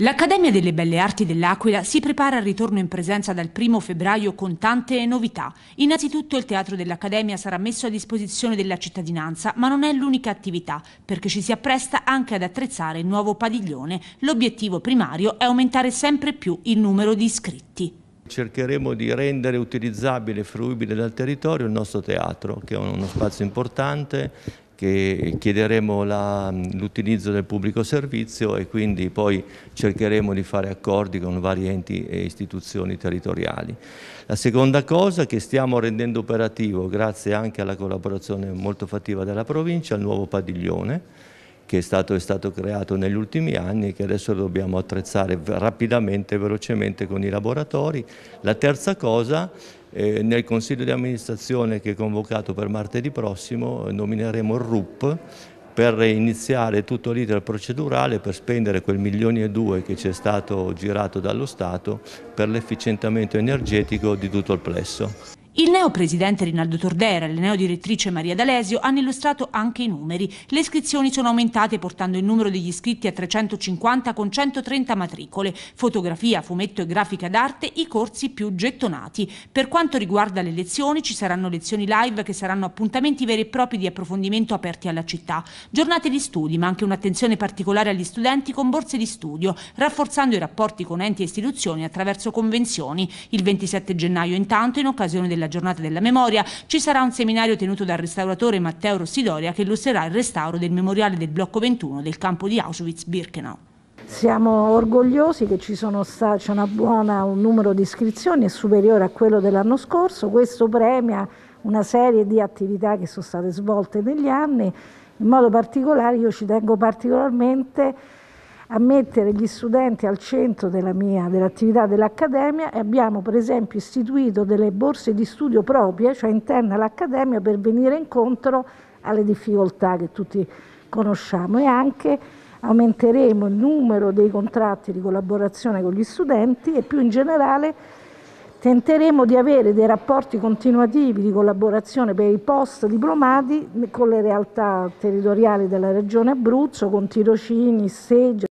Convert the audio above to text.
L'Accademia delle Belle Arti dell'Aquila si prepara al ritorno in presenza dal 1 febbraio con tante novità. Innanzitutto il teatro dell'Accademia sarà messo a disposizione della cittadinanza, ma non è l'unica attività, perché ci si appresta anche ad attrezzare il nuovo padiglione. L'obiettivo primario è aumentare sempre più il numero di iscritti. Cercheremo di rendere utilizzabile e fruibile dal territorio il nostro teatro, che è uno spazio importante che chiederemo l'utilizzo del pubblico servizio e quindi poi cercheremo di fare accordi con vari enti e istituzioni territoriali. La seconda cosa che stiamo rendendo operativo, grazie anche alla collaborazione molto fattiva della provincia, è il nuovo padiglione che è stato, è stato, creato negli ultimi anni e che adesso dobbiamo attrezzare rapidamente e velocemente con i laboratori. La terza cosa, eh, nel Consiglio di amministrazione che è convocato per martedì prossimo eh, nomineremo il RUP per iniziare tutto l'iter procedurale per spendere quel milione e due che ci è stato girato dallo Stato per l'efficientamento energetico di tutto il plesso. Il neo presidente Rinaldo Tordera e la neodirettrice Maria D'Alesio hanno illustrato anche i numeri. Le iscrizioni sono aumentate portando il numero degli iscritti a 350 con 130 matricole, fotografia, fumetto e grafica d'arte, i corsi più gettonati. Per quanto riguarda le lezioni ci saranno lezioni live che saranno appuntamenti veri e propri di approfondimento aperti alla città, giornate di studi ma anche un'attenzione particolare agli studenti con borse di studio, rafforzando i rapporti con enti e istituzioni attraverso convenzioni. Il 27 gennaio intanto in occasione della della giornata della memoria, ci sarà un seminario tenuto dal restauratore Matteo Rossidoria che illustrerà il restauro del memoriale del blocco 21 del campo di Auschwitz-Birkenau. Siamo orgogliosi che ci sono stati, c'è un numero di iscrizioni superiore a quello dell'anno scorso, questo premia una serie di attività che sono state svolte negli anni, in modo particolare io ci tengo particolarmente a mettere gli studenti al centro dell'attività dell'Accademia e abbiamo per esempio istituito delle borse di studio proprie, cioè interne all'Accademia, per venire incontro alle difficoltà che tutti conosciamo e anche aumenteremo il numero dei contratti di collaborazione con gli studenti e più in generale tenteremo di avere dei rapporti continuativi di collaborazione per i post diplomati con le realtà territoriali della regione Abruzzo, con tirocini, seggi,